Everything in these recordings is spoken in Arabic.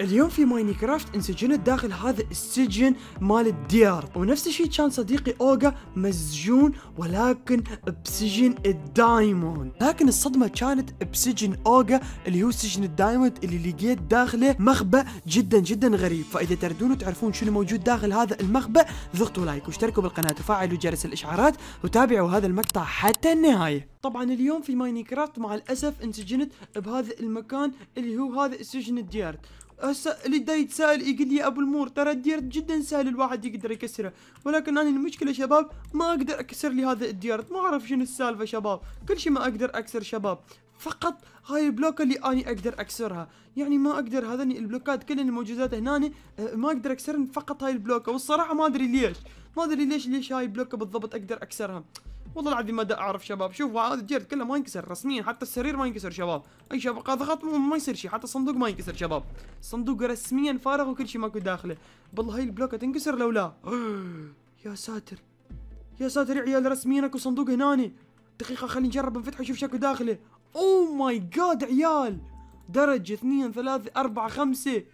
اليوم في ماينكرافت انسجنت داخل هذا السجن مال الديار ونفس الشيء كان صديقي اوغا مسجون ولكن بسجن الدايموند لكن الصدمه كانت بسجن اوغا اللي هو سجن الدايموند اللي لقيت داخله مخبأ جدا جدا غريب فاذا تردون وتعرفون شنو موجود داخل هذا المخبأ ضغطوا لايك واشتركوا بالقناه وفعلوا جرس الاشعارات وتابعوا هذا المقطع حتى النهايه طبعا اليوم في ماينكرافت مع الاسف انسجنت بهذا المكان اللي هو هذا السجن الديار هسه اللي دا يتسائل يقول لي يا ابو المور ترى الديرت جدا سهل الواحد يقدر يكسره ولكن انا المشكله شباب ما اقدر اكسر لي هذا الديرت ما اعرف شنو السالفه شباب كل شيء ما اقدر اكسر شباب فقط هاي البلوكة اللي اني اقدر اكسرها يعني ما اقدر هذني البلوكات كلها الموجودات هنا آه، ما اقدر اكسرن فقط هاي البلوكة والصراحة ما ادري ليش ما ادري ليش ليش هاي البلوكة بالضبط اقدر اكسرها والله العظيم ما اعرف شباب شوفوا هذا الجرد كله ما ينكسر رسميا حتى السرير ما ينكسر شباب اي شباب ضغط ما يصير شيء حتى الصندوق ما ينكسر شباب الصندوق رسميا فارغ وكل شيء ماكو داخله بالله هاي البلوكه تنكسر لو لا يا ساتر يا ساتر يا عيال رسميا اكو صندوق هنا دقيقه خلينا نجرب نفتحه نشوف شكو داخله او ماي جاد عيال درج اثنين ثلاثة أربعة خمسة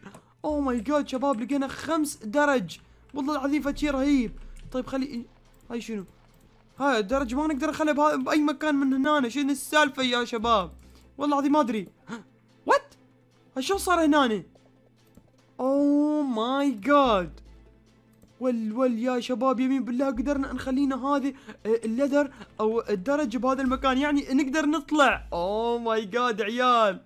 أو ماي جاد شباب لقينا خمس درج والله العظيم فشي رهيب طيب خلي هاي شنو هاي الدرج ما نقدر نخليه بهذا باي مكان من هنا شنو السالفه يا شباب والله العظيم ما ادري وات شو صار هنا اوه ماي جاد ول ول يا شباب يمين بالله قدرنا نخلينا هذه آه، الليذر او الدرج بهذا المكان يعني نقدر نطلع اوه ماي جاد عيال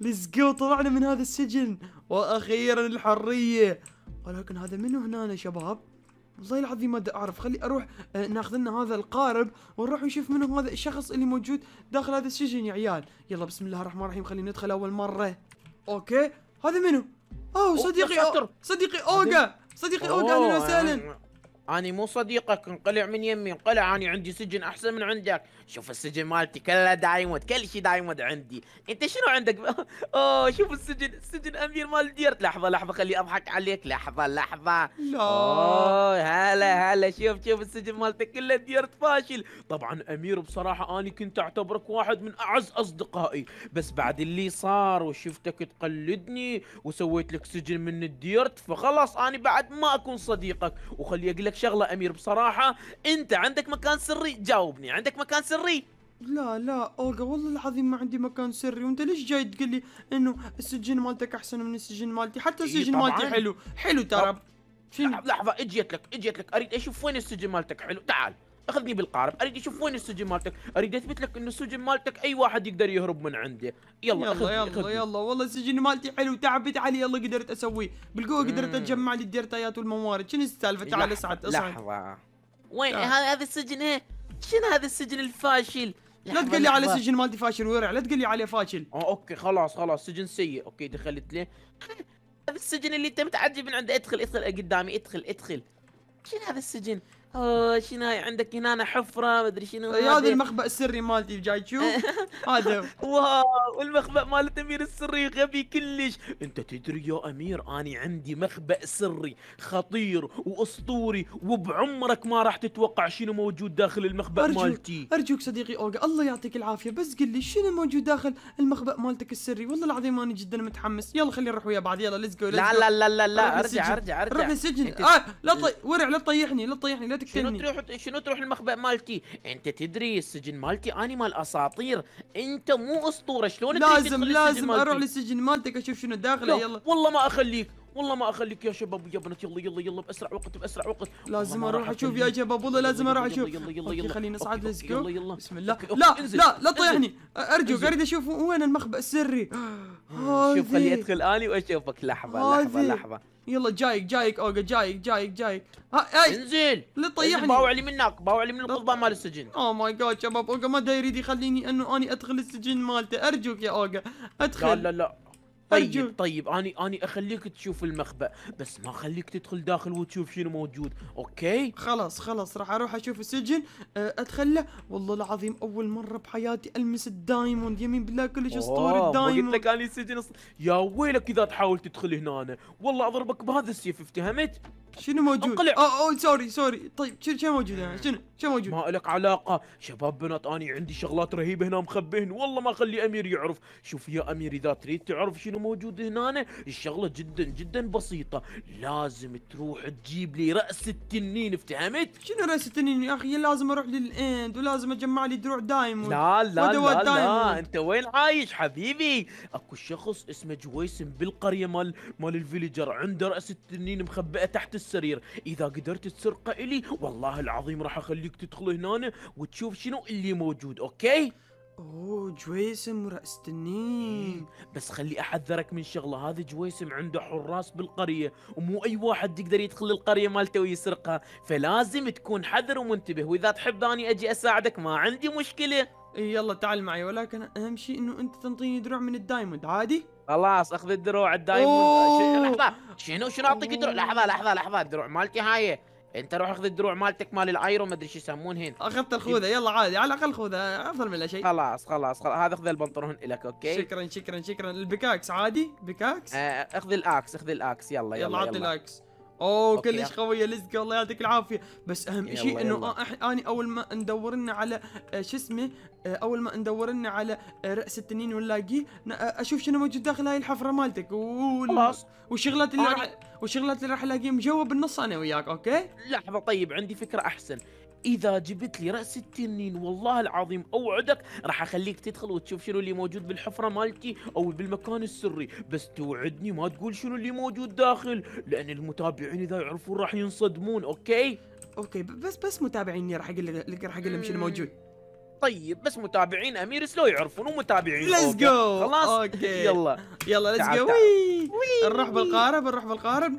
ليتس جو طلعنا من هذا السجن واخيرا الحريه ولكن هذا منو هنا يا شباب والله العظيم ما اعرف خلي اروح آه، ناخذ لنا هذا القارب ونروح نشوف منو هذا الشخص اللي موجود داخل هذا السجن يا عيال يلا بسم الله الرحمن الرحيم خلينا ندخل اول مره اوكي هذا منو اوه صديقي أوه صديقي اوجا صديقي اوجا اهلا وسهلا اني مو صديقك انقلع من يمي انقلع اني عندي سجن احسن من عندك شوف السجن مالتي كله دايمود كل شيء دايمود عندي انت شنو عندك اوه شوف السجن السجن امير مال ديرت لحظه لحظه خلي اضحك عليك لحظه لحظه لا اوه هلا هلا شوف شوف السجن مالتك كله ديرت فاشل طبعا امير بصراحه انا كنت اعتبرك واحد من اعز اصدقائي بس بعد اللي صار وشفتك تقلدني وسويت لك سجن من الديرت فخلاص انا بعد ما اكون صديقك وخلي اقول لك شغله امير بصراحه انت عندك مكان سري جاوبني عندك مكان سري سري لا لا اولغا والله العظيم ما عندي مكان سري وانت ليش جاي تقول لي انه السجن مالتك احسن من السجن مالتي حتى إيه، السجن إيه مالتي حلو حلو ترى شنو لحظه اجيت لك اجيت لك اريد اشوف وين السجن مالتك حلو تعال اخذني بالقارب اريد اشوف وين السجن مالتك اريد اثبت لك انه السجن مالتك اي واحد يقدر يهرب من عنده يلا يلا أخذني. يلا, أخذني. يلا والله السجن مالتي حلو تعبت علي يلا قدرت اسويه بالقوه قدرت اجمع لي الديرتايات والموارد شنو السالفه تعال اصعد اصعد لحظه وين هذا السجن ايه شنو هذا السجن الفاشل لا تقول لي على سجن مالتي فاشل ويرع لا تقول لي عليه فاشل اه اوكي خلاص خلاص سجن سيء اوكي دخلت ليه هذا السجن اللي انت متعجب من عنده ادخل ادخل قدامي ادخل ادخل شنو هذا السجن اوه شنو هاي عندك هنا حفره مدري شنو هذا المخبأ السري مالتي جاي تشوف هذا واو المخبأ مالت امير السري غبي كلش انت تدري يا امير اني عندي مخبأ سري خطير واسطوري وبعمرك ما راح تتوقع شنو موجود داخل المخبأ أرجوك مالتي ارجوك صديقي اوغا الله يعطيك العافيه بس قل لي شنو موجود داخل المخبأ مالتك السري والله العظيم انا جدا متحمس يلا خلينا نروح ويا بعض يلا ليتس جو لا لا لا لا ارجع ارجع ارجع روح للسجن آه لا طي... ورع لا تطيحني لا تطيحني لا تقتلني شنو تروح شنو تروح المخبأ مالتي انت تدري السجن مالتي اني مال اساطير انت مو اسطوره شلون لازم لازم اروح للسجن مالتك اشوف شنو داخله يلا والله ما اخليك والله ما اخليك يا شباب يا بنات يلا يلا يلا باسرع وقت باسرع وقت لازم اروح اشوف يا شباب والله لازم اروح اشوف يلا يلا يلا خليني اصعد ليتس بسم الله لا لا لا تطيحني ارجوك اريد اشوف وين المخبأ السري شوف خلي ادخل اني واشوفك لحظه لحظه لحظه يلا جايك جايك اوجا جايك جايك جايك هاي إيه. انزل لا تطيحني لي منك باوع لي من القضبان مال السجن او ماي جاد شباب اوجا ما دا يريد يخليني انه اني ادخل السجن مالته ارجوك يا اوجا ادخل لا لا لا طيب طيب اني اني اخليك تشوف المخبأ بس ما اخليك تدخل داخل وتشوف شنو موجود اوكي خلاص خلاص راح اروح اشوف السجن آه، اتخلى والله العظيم اول مره بحياتي المس الدايموند يمين بالله كلش اسطوري الدايموند قلت لك اني السجن يا ويلك اذا تحاول تدخل هنا أنا. والله اضربك بهذا السيف افتهمت شنو موجود؟ انقلع اوه او آه، سوري سوري طيب شنو شنو موجود انا؟ يعني؟ شنو شنو موجود؟ ما لك علاقة شباب بنات اني عندي شغلات رهيبة هنا مخبهن والله ما اخلي امير يعرف شوف يا امير اذا تريد تعرف شنو موجود هنا الشغلة جدا جدا بسيطة لازم تروح تجيب لي رأس التنين افتهمت؟ شنو رأس التنين يا اخي لازم اروح للاند ولازم اجمع لي دروع دايموند لا لا لا, لا لا انت وين عايش حبيبي؟ اكو شخص اسمه جويسن بالقرية مال مال الفيليجر عنده رأس التنين مخبئة تحت السنة السرير اذا قدرت تسرقه الي والله العظيم راح اخليك تدخل هنا وتشوف شنو اللي موجود اوكي اوه جويسم رأس تنين بس خلي احذرك من شغله هذا جويسم عنده حراس بالقريه ومو اي واحد يقدر يدخل القريه مالته ويسرقها فلازم تكون حذر ومنتبه واذا تحب اني اجي اساعدك ما عندي مشكله إيه، يلا تعال معي ولكن اهم شيء انه انت تنطيني دروع من الدايموند عادي خلاص اخذ الدروع الدايموند لحظه شنو شنو اعطيك دروع لحظه لحظه لحظه الدروع مالتي هاي انت روح اخذ الدروع مالتك مال الايرون ما ادري شو يسمون هن اخذت الخوذه إيه. يلا عادي على الاقل خوذه افضل من لا شيء خلاص خلاص هذا اخذ البنطلون لك اوكي شكرا شكرا شكرا البكاكس عادي بكاكس آه، اخذ الاكس اخذ الاكس يلا يلا يلا اعطي الاكس اوه كلش قويه لزقه الله يعطيك العافيه بس اهم شيء انه آه اني اول ما ندور لنا على آه شو اسمه آه اول ما ندور لنا على آه راس التنين ونلاقيه آه، اشوف شنو موجود داخل هاي الحفره مالتك خلاص والشغلات اللي راح والشغلات اللي راح الاقيهم جوا بالنص انا وياك اوكي لحظه طيب عندي فكره احسن اذا جبت لي راس التنين والله العظيم اوعدك راح اخليك تدخل وتشوف شنو اللي موجود بالحفره مالتي او بالمكان السري بس توعدني ما تقول شنو اللي موجود داخل لان المتابعين اذا يعرفون راح ينصدمون اوكي اوكي بس بس متابعيني راح اقول لك راح اقول لهم شنو موجود طيب بس متابعين امير سلو يعرفون ومتابعين ليتس جو خلاص اوكي يلا يلا ليتس جو نروح بالقارب نروح بالقارب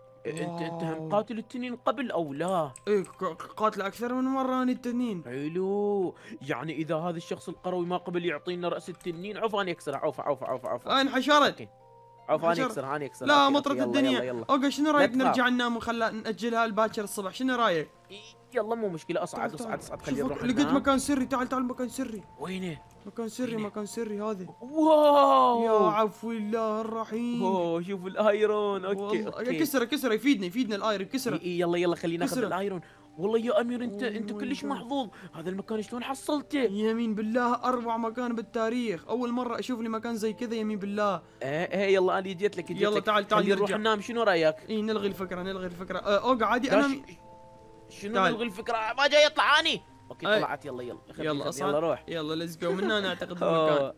انت انت هم قاتل التنين قبل او لا؟ ايه قاتل اكثر من مره انا التنين حلو يعني اذا هذا الشخص القروي ما قبل يعطينا راس التنين عفوا انا اكسره عفوا عفوا عفوا عفوا حشرت عفوا انا اكسرها انا اكسرها لا مطرت الدنيا اوكي شنو رايك نرجع ننام ونخلي ناجلها الباكر الصبح شنو رايك؟ يلا مو مشكله اصعد طيب، طيب. اصعد اصعد خلينا نروح لقيت مكان سري تعال تعال مكان سري وينه؟ مكان سري مكان سري هذا واو يا عفو الله الرحيم اوه شوف الايرون اوكي اوكي كسره كسره يفيدنا يفيدنا الايرون كسره اي يلا يلا خلينا ناخذ الايرون والله يا امير انت انت كلش محظوظ هذا المكان شلون حصلته يمين بالله اروع مكان بالتاريخ اول مره اشوف لي مكان زي كذا يمين بالله ايه ايه يلا انا جيت لك جيت يلا تعال تعال نروح ننام شنو رايك اي نلغي الفكره نلغي الفكره أه، اوقع عادي انا شنو طيب. نلغي الفكره ما جاي يطلع اني اوكي أي. طلعت يلا يلا يلا يلا روح يلا ليتس جو من هنا اعتقد المكان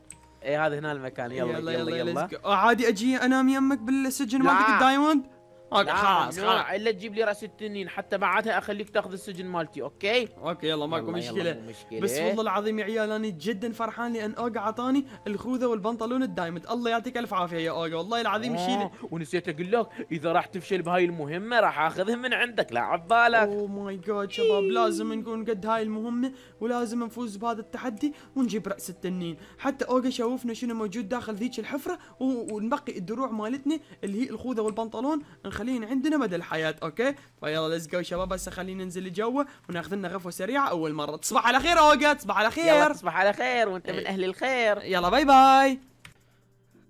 اي هذا هنا المكان يلا يلا يلا, يلا, يلا, يلا. آه، عادي اجي انام يمك بالسجن مالك الدايموند نعم، خلاص خلاص الا تجيب لي راس التنين حتى بعدها اخليك تاخذ السجن مالتي اوكي اوكي يلا ماكو مشكله مشكله بس والله العظيم يا عيال انا جدا فرحان لان اوجا عطاني الخوذه والبنطلون الدايمت الله يعطيك الف عافيه يا اوجا والله العظيم شيله آه، ونسيت اقول لك اذا راح تفشل بهاي المهمه راح اخذهم من عندك لا عبالك اوه ماي جاد شباب لازم نكون قد هاي المهمه ولازم نفوز بهذا التحدي ونجيب راس التنين حتى اوجا شوفنا شنو موجود داخل ذيك الحفره ونبقي الدروع مالتنا اللي هي الخوذه والبنطلون نخلي داخلين عندنا مدى الحياه اوكي فيلا ليتس جو شباب هسه خلينا ننزل لجوه وناخذ لنا غفوه سريعه اول مره تصبح على خير اوقات تصبح على خير يلا تصبح على خير وانت من إيه. اهل الخير يلا باي باي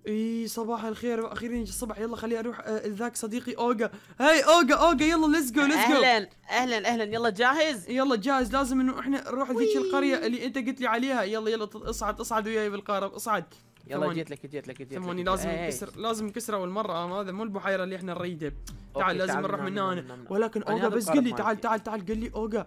اي صباح الخير اخيرا يجي الصبح يلا خليني اروح آه، ذاك صديقي اوجا هاي اوجا اوجا يلا ليتس جو ليتس جو اهلا اهلا اهلا يلا جاهز يلا جاهز لازم انه احنا نروح ذيك القريه اللي انت قلت لي عليها يلا يلا اصعد اصعد وياي بالقارب اصعد يلا جيت لك جيت لك جيت ثماني لازم ينكسر إيه، إيه. لازم نكسر اول مره هذا مو البحيره اللي احنا نريده تعال لازم نروح نعم، من نعم، هنا نعم، ولكن اوجا بس قل لي تعال تعال تعال قل لي اوجا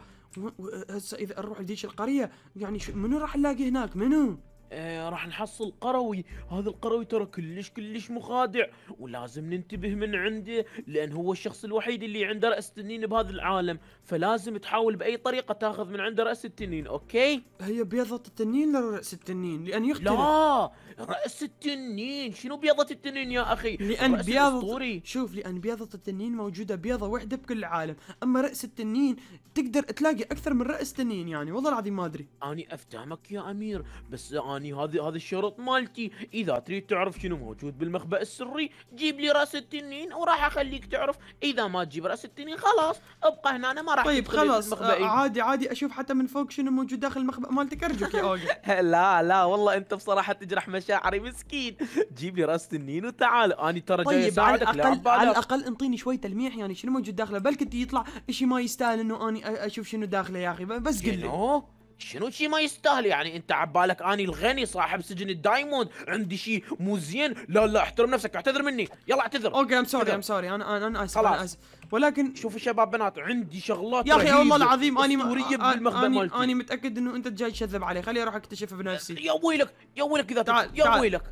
هسه اذا نروح لذيك القريه يعني منو راح نلاقي هناك منو؟ إيه، راح نحصل قروي هذا القروي ترى كلش كلش مخادع ولازم ننتبه من عنده لان هو الشخص الوحيد اللي عنده راس تنين بهذا العالم فلازم تحاول باي طريقه تاخذ من عنده راس التنين اوكي هي بيضة التنين لو راس التنين لان يختلف لا راس التنين شنو بيضة التنين يا اخي لان بيضة الأسطوري. شوف لان بيضة التنين موجودة بيضة واحدة بكل العالم اما راس التنين تقدر تلاقي اكثر من راس تنين يعني والله العظيم ما ادري اني افتهمك يا امير بس أنا اني هذا هذا الشرط مالتي اذا تريد تعرف شنو موجود بالمخبأ السري جيب لي راس التنين وراح اخليك تعرف اذا ما تجيب راس التنين خلاص ابقى هنا انا ما راح طيب خلاص آه، عادي عادي اشوف حتى من فوق شنو موجود داخل المخبأ مالتك ارجوك يا اوجي لا لا والله انت بصراحه تجرح مشاعري مسكين جيب لي راس التنين وتعال اني ترى طيب جاي اساعدك على الاقل على الاقل انطيني شوي تلميح يعني شنو موجود داخله بلكي يطلع شيء ما يستاهل انه اني اشوف شنو داخله يا اخي بس قل لي شنو شي ما يستاهل يعني انت عبالك اني الغني صاحب سجن الدايموند عندي شي مو زين لا لا احترم نفسك اعتذر مني يلا اعتذر اوكي ام سوري ام سوري انا انا اسف انا اسف ولكن شوفوا شباب بنات عندي شغلات يا اخي والله العظيم اني اني اني متاكد انه انت جاي تشذب علي خليني اروح اكتشفها بنفسي يا ويلك يا ويلك اذا تعال يا ويلك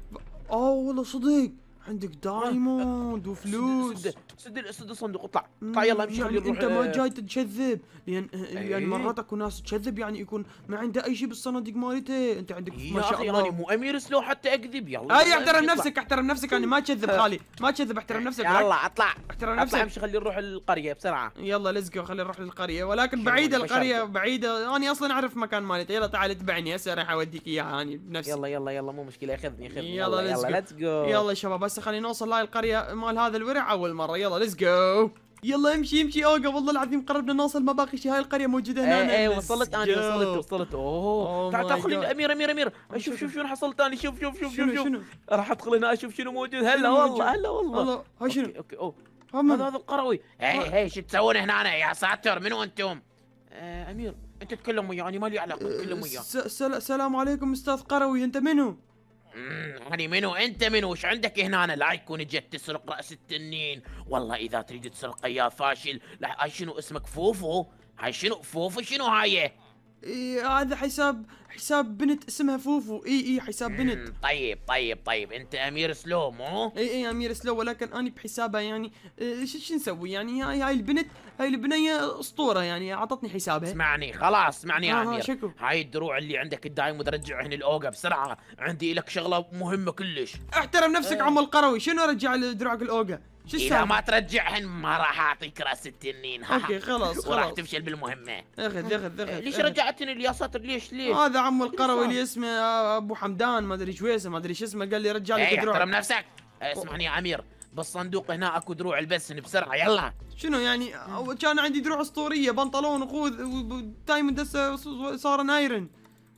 اوه والله صديق عندك آه. دايموند وفلوس سد سد الصندوق اطلع اطلع يلا امشي يعني انت ما آه. جاي تتشذب لان يعني، آه، يعني أيه. يعني مرات اكو ناس تشذب يعني يكون ما عنده اي شيء بالصناديق مالته انت عندك ما شاء الله يعني مو امير سلو حتى اكذب يلا اي احترم نفسك احترم نفسك انا يعني ما تشذب خالي ما تشذب احترم نفسك يلا اطلع احترم نفسك اطلع امشي خلي نروح للقريه بسرعه يلا ليتس جو نروح للقريه ولكن بعيده القريه بعيده انا اصلا اعرف مكان مالته يلا تعال اتبعني هسه راح اوديك اياها اني بنفسي يلا يلا يلا مو مشكله خذني خذني يلا ليتس جو يلا شباب هسه خلينا نوصل هاي القريه مال هذا الورع اول مره يلا ليتس جو يلا امشي امشي اوقف والله العظيم قربنا نوصل ما باقي شيء هاي القريه موجوده هنا اي اي وصلت انا وصلت وصلت اوه oh تعال تعال خلي امير امير امير شوف شوف شنو حصلت انا شوف شوف شوف شوف شوف راح ادخل هنا اشوف شنو موجود هلا والله هلا والله هلا هاي شنو اوكي اوه هذا هذا القروي هي إيه، هي إيه، شو تسوون هنا يا ساتر منو انتم؟ إيه، امير انت تكلم وياه انا مالي علاقه تكلم وياه سلام عليكم استاذ قروي انت منو؟ هني منو انت منو وش عندك هنا لا يكون جت تسرق راس التنين والله اذا تريد تسرق يا فاشل لا شنو اسمك فوفو هاي شنو فوفو شنو هاي إيه هذا حساب حساب بنت اسمها فوفو اي اي حساب بنت طيب طيب طيب انت امير سلو مو اي اي امير سلو ولكن انا بحسابها يعني إيه، ايش شو نسوي يعني هاي هاي البنت هاي البنيه اسطوره يعني اعطتني حسابها اسمعني خلاص اسمعني يا آه، آه، امير شكو. هاي الدروع اللي عندك الدايم رجع هنا الاوقه بسرعه عندي لك شغله مهمه كلش احترم نفسك ايه. عم القروي شنو رجع لدروعك الاوقه شو اذا ما ترجعهن ما راح اعطيك راس التنين اوكي خلاص خلاص وراح تفشل بالمهمه اخذ اخذ اخذ ليش رجعتني يا ساتر ليش ليش؟ هذا عمو القروي اللي اسمه ابو حمدان ما ادري شويسه ما ادري شو اسمه قال لي رجع لي إيه، دروع احترم نفسك إيه، اسمعني يا امير بالصندوق هنا اكو دروع البسن بسرعه يلا شنو يعني كان عندي دروع اسطوريه بنطلون وخوذ ودايما دسه صار ايرن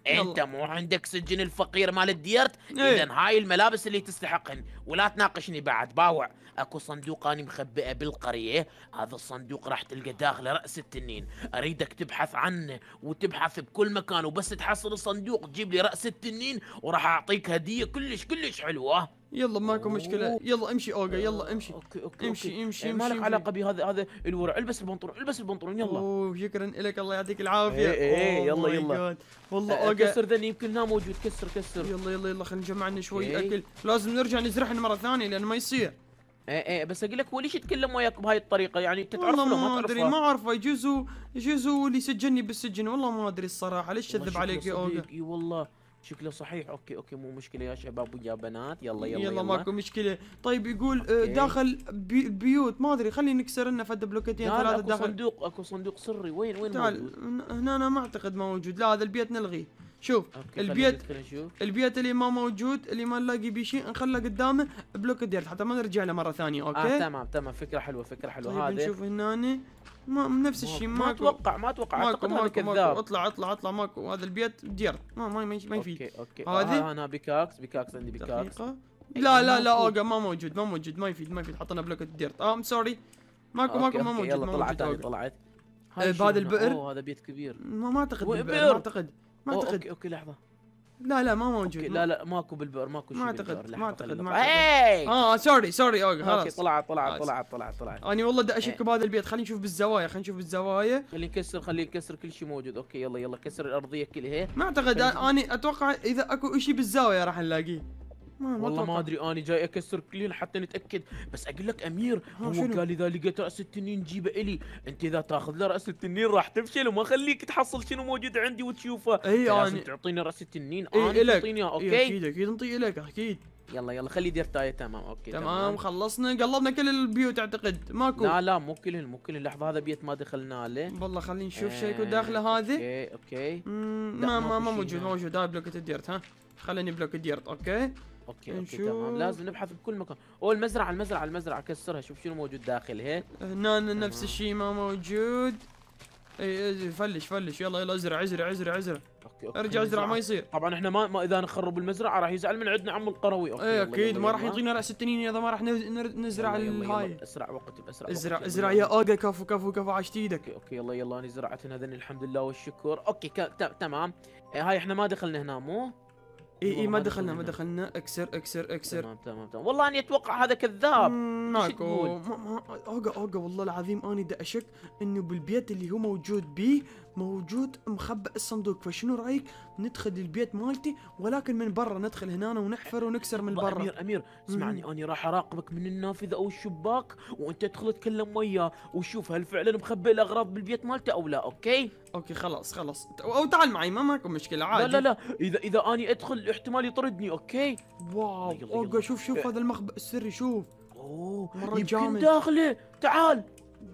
انت مو عندك سجن الفقير مال الديرت إيه. اذا هاي الملابس اللي تستحقهن ولا تناقشني بعد باوع اكو صندوق اني مخبئه بالقريه هذا الصندوق راح تلقى داخله راس التنين اريدك تبحث عنه وتبحث بكل مكان وبس تحصل الصندوق تجيب لي راس التنين وراح اعطيك هديه كلش كلش حلوه يلا ماكو مشكله يلا امشي اوجا يلا امشي اوكي اوكي امشي أوكي. امشي يعني امشي مالك علاقه بهذا هذا الورع البس البنطلون البس البنطلون يلا اوه شكرا لك الله يعطيك العافيه اي اي إيه، يلا oh يلا والله أه، اوجا كسر ذني يمكن لا موجود كسر كسر يلا يلا يلا خلينا نجمع لنا شوي إيه. اكل لازم نرجع نزرعن مره ثانيه لان ما يصير ايه ايه بس اقول لك هو ليش يتكلم وياك بهاي الطريقه يعني انت تعرفه ما, ما ادري ما اعرفه يجوز يجوز اللي سجلني بالسجن والله ما ادري الصراحه ليش كذب عليك يا اوجا اي والله شكله صحيح اوكي اوكي مو مشكله يا شباب ويا بنات يلا يلا يلا, يلا. ماكو مشكله طيب يقول آه، أوكي. داخل بي بيوت ما ادري خلي نكسر لنا فد بلوكتين ثلاثه داخل صندوق اكو صندوق سري وين وين تعال هنا انا ما اعتقد موجود لا هذا البيت نلغيه شوف البيت البيت اللي ما موجود اللي ما نلاقي به شيء نخله قدامه بلوك ديرت حتى ما نرجع له مره ثانيه آه، اوكي اه تمام تمام فكره حلوه فكره حلوه طيب هذه نشوف هنا ما نفس الشيء ما اتوقع ما اتوقع اعتقد هذا كذاب اطلع اطلع اطلع ماكو هذا البيت ديرت ما ما ما يفيد اوكي اوكي آه، هذه آه انا بيكاكس بيكاكس عندي بيكاكس إيه، لا لا لا اوجا ما موجود ما موجود ما يفيد ما يفيد حطينا بلوك ديرت ام سوري ماكو ماكو ما موجود يلا طلعت طلعت آه، هذا البئر هذا بيت كبير ما ما اعتقد ما اعتقد ما اعتقد أوكي, اوكي لحظه لا لا ما موجود أوكي لا لا ماكو بالبئر ماكو شيء ما اعتقد ما اعتقد ما اعتقد إيه! اه سوري سوري اوكي خلاص اوكي طلعت طلعت طلعت طلعت طلعت انا والله بدي اشك إيه. بهذا البيت خلينا نشوف بالزوايا خلينا نشوف بالزوايا خلينا نكسر خلينا نكسر كل شيء موجود اوكي يلا يلا كسر الارضيه كلها ما اعتقد انا اتوقع اذا اكو شيء بالزاويه راح نلاقيه ما والله ما ادري اني جاي اكسر كلين حتى نتاكد بس اقول لك امير هو قال اذا لقيت راس التنين جيبه الي انت اذا تاخذ له راس التنين راح تفشل وما اخليك تحصل شنو موجود عندي وتشوفه اي اني لازم تعطيني راس التنين اي الك تعطيني اوكي اكيد اكيد نعطيه لك اكيد يلا يلا خلي دير تاية تمام اوكي تمام, تمام. خلصنا قلبنا كل البيوت اعتقد ماكو لا لا مو كل مو كل لحظه هذا بيت ما دخلنا له والله خلينا نشوف ايه شيء يكون إيه، داخله هذه اوكي اوكي ما ما ما موجود موجود هاي بلوكة الديرت ها خليني بلوك الديرت اوكي اوكي اوكي تمام لازم نبحث بكل مكان او المزرعه المزرعه المزرعه كسرها شوف شنو موجود داخل هي هنا نفس الشيء ما موجود اي فلش فلش يلا يلا ازرع ازرع ازرع ازرع اوكي, أوكي. ارجع ازرع ما يصير طبعا احنا ما, ما اذا نخرب المزرعه راح يزعل من عندنا عم القروي اوكي اي اكيد ما راح يعطينا راس التنين اذا ما راح نزرع الهاي اسرع وقت اسرع ازرع ازرع يا اوجا كفو كفو كفو عشت ايدك اوكي, أوكي يلا يلا انا زرعت هذين الحمد لله والشكر اوكي تمام هاي احنا ما دخلنا هنا مو اي اي ما دخلنا ما دخلنا اكسر اكسر اكسر تمام تمام تمام والله اني اتوقع هذا كذاب ماكو ما ما اوقا اوقا والله العظيم اني دا اشك انه بالبيت اللي هو موجود بيه موجود مخبأ الصندوق فشنو رايك ندخل البيت مالتي ولكن من برا ندخل هنا ونحفر ونكسر من برا امير امير اسمعني انا راح اراقبك من النافذه او الشباك وانت تدخل تكلم وياه وشوف هل فعلا مخبئ الاغراض بالبيت مالته او لا اوكي اوكي خلاص خلاص او تعال معي ما ماكو مشكله عادي لا لا لا اذا اذا اني ادخل احتمال يطردني اوكي واو يلا يلا. اوكي شوف شوف إيه. هذا المخبأ السري شوف اوه مرة يمكن جامد. داخله تعال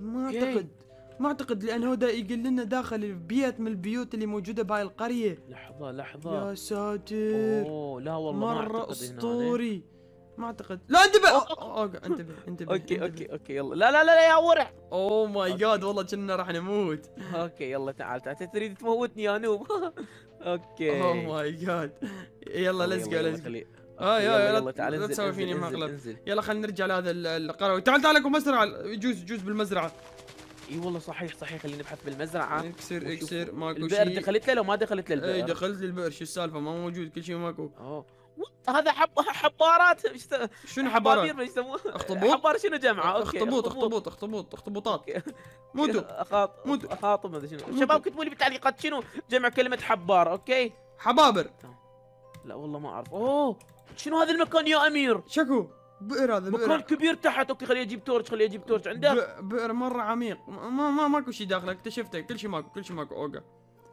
ما اعتقد ما اعتقد لان هو يقول لنا داخل بيت من البيوت اللي موجوده بهاي القريه لحظه لحظه يا ساتر اوه لا والله مره ما اسطوري ما اعتقد لا انتبه اوقع انتبه انتبه اوكي اوكي اوكي يلا لا لا لا يا ورع اوه ماي جاد والله كنا راح نموت اوكي يلا تعال تعال تريد تموتني يا نوب اوكي اوه ماي جاد يلا ليتس جو ليتس جو اه يا يلا تعال لا تسوي فيني مقلب يلا خلينا نرجع لهذا القرى تعال تعال لكم مزرعه يجوز يجوز بالمزرعه اي والله صحيح صحيح خلينا نبحث بالمزرعه اكسر اكسر ماكو شيء البئر دخلت له لو ما دخلت له البئر اي دخلت للبئر شو السالفه ما موجود كل شيء ماكو اوه هذا حب حبارات شنو حبارات؟ ما اخطبوط حبار شنو جمعه اوكي اخطبوط اخطبوط اخطبوط اخطبوطات موتوا موتوا اخاطب ادري شنو شباب كتبوا لي بالتعليقات شنو جمع كلمه حبار اوكي حبابر لا والله ما اعرف اوه شنو هذا المكان يا امير شكو بئر هذا بئر مكان كبير تحت اوكي خليني اجيب تورش خليني اجيب تورش عنده بئر مره عميق ما ما ماكو شيء داخله اكتشفته كل شيء ماكو كل شيء ماكو اوقع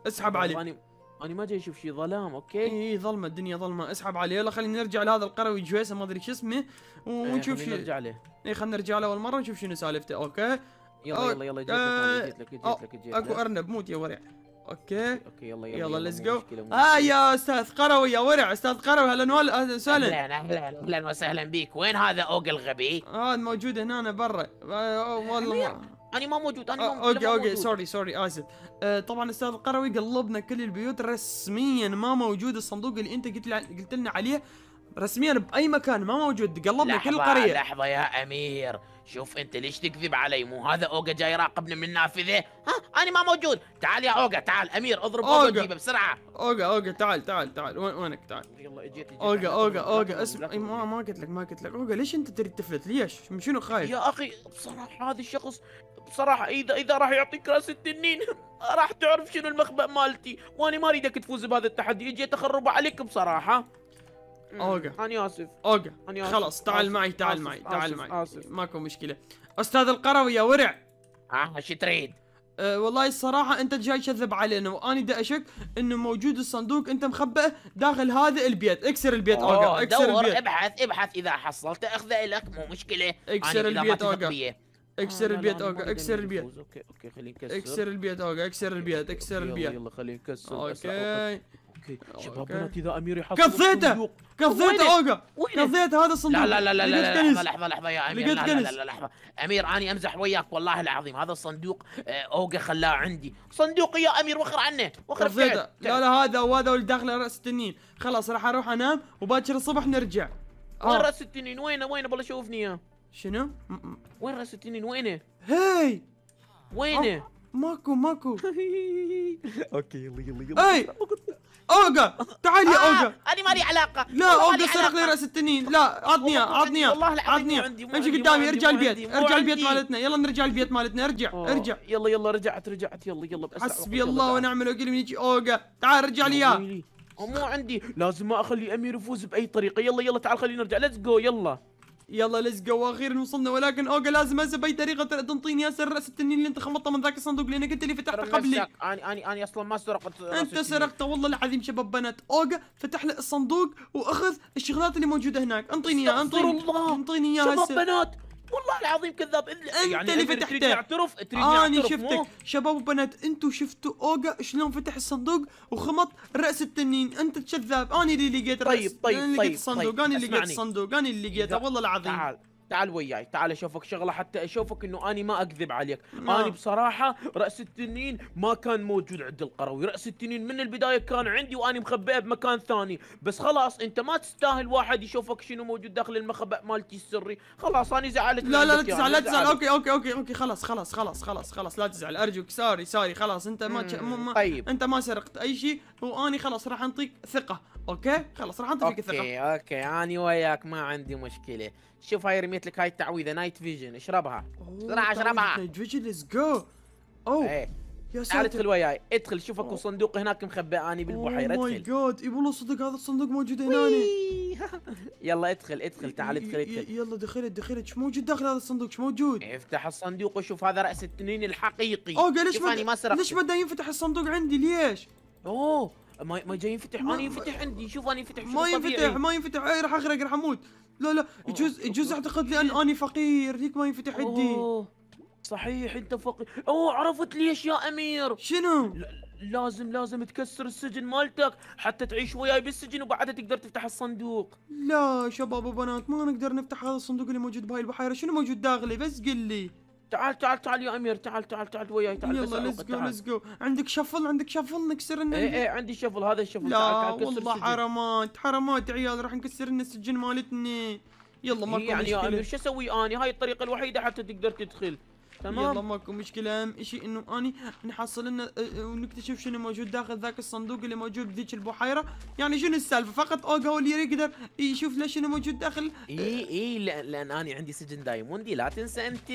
اسحب عليه انا انا ما جاي اشوف شيء ظلام اوكي اي ظلمه الدنيا ظلمه اسحب عليه يلا خلينا نرجع لهذا القروي جويسه ما ادري شو اسمه ونشوف شيء نرجع له اي خلينا نرجع له اول مره ونشوف شنو سالفته اوكي يلا يلا يلا جيت لك جيت لك جيت لك اكو ارنب موت يا ورع اوكي اوكي يلا يلا يلا ليتس جو اه يا استاذ قروي يا ورع استاذ قروي اهلا وسهلا آه، اهلا اهلا اهلا وسهلا بيك وين هذا اوج الغبي؟ اه موجود هنا برا آه، آه، والله انا ما موجود انا ما موجود اوكي اوكي سوري سوري اسف طبعا استاذ القروي قلبنا كل البيوت رسميا ما موجود الصندوق اللي انت قلت قلت لنا عليه رسميا باي مكان ما موجود قلبنا كل القريه لحظه يا امير شوف انت ليش تكذب علي مو هذا اوجا جاي يراقبني من النافذه ها انا ما موجود تعال يا اوجا تعال امير اضرب اوجا جيبه بسرعه اوجا اوجا تعال تعال تعال وين وينك تعال يلا اجيت اوجا اوجا اوجا اسمع ما ما قلت لك ما قلت لك اوجا ليش انت تريد تفلت ليش شنو خايف يا اخي بصراحه هذا الشخص بصراحه اذا اذا راح يعطيك راس التنين راح تعرف شنو المخبأ مالتي وانا ما اريدك تفوز بهذا التحدي اجيت اخرب عليك بصراحه اوقع انا اسف اوقع انا اسف خلاص تعال آسف. معي تعال آسف. معي تعال آسف. معي آسف. ماكو مشكله استاذ القروي يا ورع ها آه شو تريد؟ أه والله الصراحة أنت جاي تشذب علينا وأني دا أشك إنه موجود الصندوق أنت مخبئه داخل هذا البيت، اكسر البيت أوقع اكسر دور البيت ابحث ابحث إذا حصلته أخذه لك مو مشكلة اكسر البيت أوقع اكسر آه، البيت اوقع اكسر البيت اوكي اوكي خليه يكسر اكسر البيت اوقع اكسر البيت اكسر البيت يلا خليه يكسر اوكي شكلي شباب بناتي ذا امير يحصل قضيته قضيته اوجا قضيته هذا الصندوق لا لا لا لا لحظه لحظه لحظه يا امير لا لا لا لحظه امير اني امزح وياك والله العظيم هذا الصندوق آه، اوجا خلاه عندي صندوقي يا امير وخر عنه وخر قضيته لا لا هذا وهذا واللي داخله راس التنين خلاص راح اروح انام وباكر الصبح نرجع آه. وين راس التنين وينه وينه بالله شوفني اياه شنو؟ وين راس التنين وينه؟ هاي وينه؟ ماكو ماكو اوكي يلا يلا يلا اوجا تعالي يا آه، اوجا انا مالي علاقه لا اوجا سرق لي راس التنين لا عطني اياه عطني اياه والله اياه امشي قدامي ارجع البيت ارجع البيت مالتنا يلا نرجع البيت مالتنا ارجع ارجع يلا يلا رجعت رجعت يلا يلا حسبي الله ونعم الوكيل من يجي اوجا تعال ارجع لي اياه مو عندي لازم ما اخلي امير يفوز باي طريقه يلا يلا تعال خلينا نرجع ليتس جو يلا يلا ليتس جو اخيرا وصلنا ولكن اوجا لازم هسه باي طريقه تنطيني ياسر راس التنين اللي انت خلطته من ذاك الصندوق لانك انت اللي فتحته قبلي انا انا انا اصلا ما سرقت انت سرقته والله العظيم شباب بنات اوجا فتح لي الصندوق واخذ الشغلات اللي موجوده هناك انطيني اياها الله انطيني اياها شباب بنات والله العظيم كذاب انت يعني اللي فتحته اعترف آه، انا شفتك شباب وبنات انتم شفتوا اوجا شلون فتح الصندوق وخمط راس التنين انت كذاب انا اللي لقيت راس طيب طيب طيب, طيب, طيب, طيب الصندوق انا اللي لقيت الصندوق انا اللي لقيته والله العظيم تعال تعال وياي تعال اشوفك شغله حتى اشوفك انه اني ما اكذب عليك ما. انا بصراحه راس التنين ما كان موجود عند القروي راس التنين من البدايه كان عندي واني مخبئه بمكان ثاني بس خلاص انت ما تستاهل واحد يشوفك شنو موجود داخل المخبأ مالتي السري خلاص انا زعلت لا لا لا يعني، تزعل لا تزعل اوكي اوكي اوكي اوكي خلاص خلاص خلاص خلاص خلاص لا تزعل ارجوك ساري ساري خلاص انت ما, ما طيب انت ما سرقت اي شيء واني خلاص راح انطيك ثقه اوكي خلاص راح انطيك ثقه اوكي اوكي اني وياك ما عندي مشكله شوف هاي رميت لك هاي التعويذه نايت فيجن اشربها بسرعه اشربها نايت فيجن ليتس جو اوه إيه. يا ساتر تعال ادخل وياي ادخل شوف اكو صندوق هناك مخبئ اني بالبحيره ادخل ماي جاد اي والله صدق هذا الصندوق موجود هنا يلا ادخل ادخل تعال ادخل ادخل يلا دخلت دخلت شو موجود داخل هذا الصندوق شو موجود؟ افتح الصندوق وشوف هذا راس التنين الحقيقي اوه ليش ما ليش ما ينفتح الصندوق عندي ليش؟ اوه ما ما جاي ينفتح انا ينفتح عندي شوف انا ينفتح ما ينفتح ما ينفتح اي راح اغرق راح اموت لا لا يجوز يجوز اعتقد لان إيه؟ اني فقير هيك ما ينفتح عندي صحيح انت فقير اوه عرفت ليش يا امير شنو لازم لازم تكسر السجن مالتك حتى تعيش وياي بالسجن وبعدها تقدر تفتح الصندوق لا شباب وبنات ما نقدر نفتح هذا الصندوق اللي موجود بهاي البحيره شنو موجود داخلي بس قل لي تعال تعال تعال يا امير تعال تعال تعال وياي تعال يلا ليتس جو ليتس جو عندك شفل عندك شفل نكسر لنا اي اي عندي شفل هذا الشفل لا والله حرامات حرامات عيال راح نكسر لنا السجن مالتنا يلا ماكو يعني مشكله يعني يا امير شو اسوي اني هاي الطريقه الوحيده حتى تقدر تدخل تمام يلا ماكو مشكله اهم شيء انه اني نحصل لنا أه، أه، ونكتشف شنو موجود داخل ذاك الصندوق اللي موجود بذيك البحيره يعني شنو السالفه فقط اوجا هو اللي يقدر يشوف له شنو موجود داخل اي اي لان اني عندي سجن دايموندي لا تنسى انت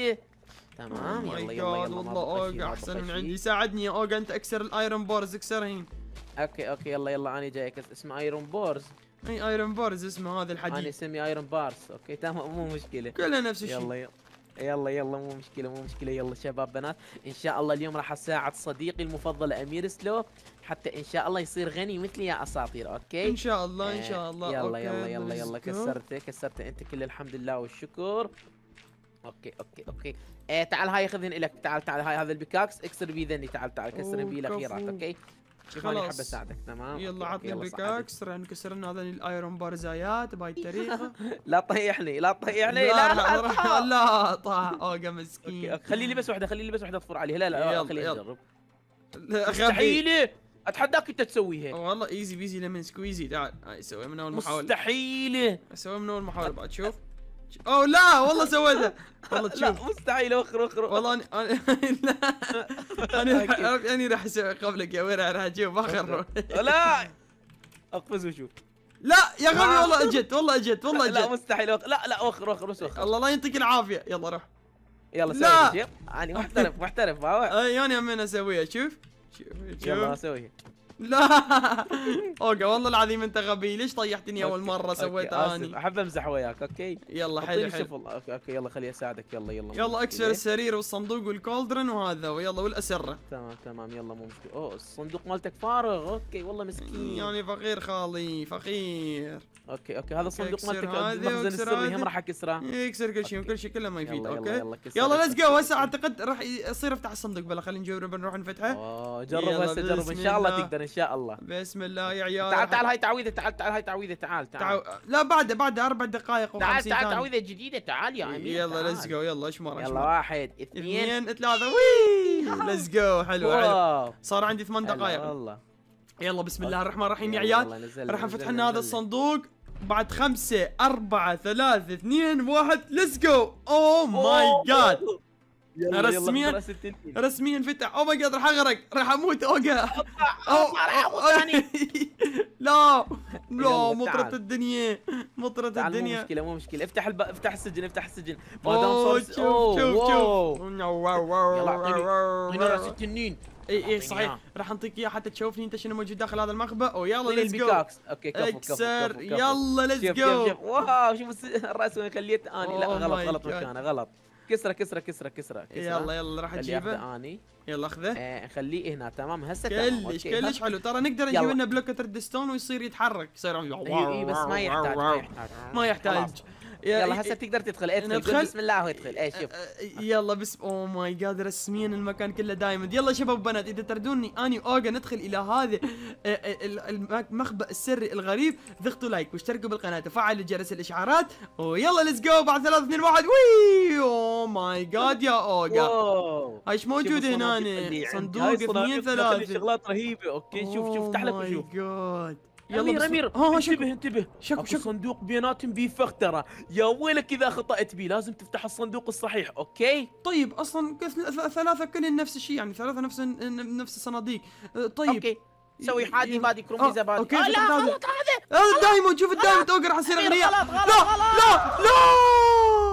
تمام oh يلا يلا يلا والله اوجا احسن من عندي ساعدني يا اوجا انت اكسر الايرون بورز اكسرهن اوكي اوكي يلا يلا انا جايك اسمه ايرون بورز اي ايرون بارز اسمه هذا الحديد انا اسمي ايرون بارز اوكي تمام مو مشكله كلها نفس الشيء يلا يلا يلا يلا مو مشكله مو مشكله يلا شباب بنات ان شاء الله اليوم راح اساعد صديقي المفضل امير سلو حتى ان شاء الله يصير غني مثلي يا اساطير اوكي ان شاء الله ان شاء الله يلا يلا يلا يلا, يلا كسرته كسرته انت كل الحمد لله والشكر اوكي اوكي اوكي إيه تعال هاي خذن لك تعال تعال هاي هذا البيكاكس اكسر بي ذني تعال تعال كسر بي الاخيرات اوكي شوف انا حاب اساعدك تمام يلا عطني البيكاكس نكسر لنا هذا الايرون بارزايات بهاي الطريقه لا تطيحني لا تطيحني لا لا لا لا طاح اوقع مسكين خلي لي بس وحده خلي لي بس وحده اطفر عليها لا لا خليني اجرب مستحيله اتحداك انت تسويها والله ايزي بيزي لمن سكويزي تعال هاي سوي من اول محاوله مستحيله اسوي من اول محاوله بعد شوف اوه لا والله سويتها والله تشوف مستحيل اخر اخر والله انا انا انا اني راح اسوي قبلك يا وير راح اشوف اخر لا اقفز وشوف لا يا غبي آه. والله اجت والله اجت والله اجت لا مستحيل لا لا اخر اخر اخر الله لا يعطيك العافيه يلا روح يلا سوي انا محترف محترف يوني همين اسويها شوف شوف يلا اسويها لا اوكي والله العظيم انت غبي ليش طيحتني اول مره سويتها اني احب امزح وياك اوكي يلا حلو حلو اوكي يلا خليني اساعدك يلا يلا يلا اكسر السرير والصندوق والكولدرن وهذا ويلا والاسره تمام تمام يلا مو مشكله اوه الصندوق مالتك فارغ اوكي والله مسكين يعني فقير خالي فقير اوكي اوكي هذا الصندوق مالتك مخزن السري هم راح اكسره يكسر كل شيء وكل شيء كله ما يفيد اوكي يلا ليتس جو هسه اعتقد راح يصير افتح الصندوق بلا خلينا نجرب نروح نفتحه اوه جرب هسه جرب ان شاء الله تقدر ان شاء الله بسم الله يا عيال تعال تعال هاي تعويذه تعال تعال هاي تعويذه تعال تعال, تعال. لا بعد بعد اربع دقائق تعال تعال تعويذه جديده تعال يا امين يلا ليتس جو يلا ايش مرة يلا واحد اثنين ثلاثه وي ليتس جو حلو صار عندي ثمان دقائق والله يلا بسم الله طيب. الرحمن الرحيم يا عيال راح نفتح لنا هذا الصندوق بعد خمسة أربعة ثلاثة اثنين واحد ليتس جو أوه ماي جاد رسميا رسميا فتح او ماي جاد راح اغرق راح اموت اوجا لا لا مطرة الدنيا مطرة الدنيا مو مشكلة مو مشكلة افتح الب... افتح السجن افتح السجن شوف شوف شوف يلا راس التنين اي اي صحيح راح نعطيك اياه حتى تشوفني انت شنو موجود داخل هذا المخبأ ويلا ليتس جو اوكي كفو اكسر كفو كفو يلا ليتس جو واو شوف الراس وين خليته اني لا oh غلط غلط مكانه غلط كسره كسره كسره كسره يلا يلا راح اجيبه اني يلا اخذه آه خليه هنا تمام هسه كلش كلش حلو ترى نقدر نجيب لنا بلوكة ريدستون ويصير يتحرك يصير اي بس ما يحتاج ما يحتاج ما يحتاج يلا هسه تقدر تدخل ادخل ندخل بسم الله هو اي شوف أه، أه، يلا بسم او ماي جاد رسميا المكان كله دايموند يلا شباب وبنات اذا تردوني اني اوجا ندخل الى هذا أه، المخبأ السري الغريب ضغطوا لايك واشتركوا بالقناه وفعلوا جرس الاشعارات ويلا ليتس جو بعد 3 2 1 وي او ماي جاد يا اوجا ايش موجود هنا صندوق 2 3 شغلات رهيبه اوكي شوف شوف تحلق oh وشوف يلا امير امير ها انتبه انتبه شكو شكو صندوق بيناتهم بيه فخ ترى يا ويلك اذا خطأت بيه لازم تفتح الصندوق الصحيح اوكي طيب اصلا ثلاثه كل نفس الشيء يعني ثلاثه نفس نفس الصناديق أه، طيب اوكي سوي حادي بادي كرومي آه، زبادي اوكي آه، لا غلط هذا الدايموند شوف الدايموند اوقع راح يصير اغنياء لا لا لا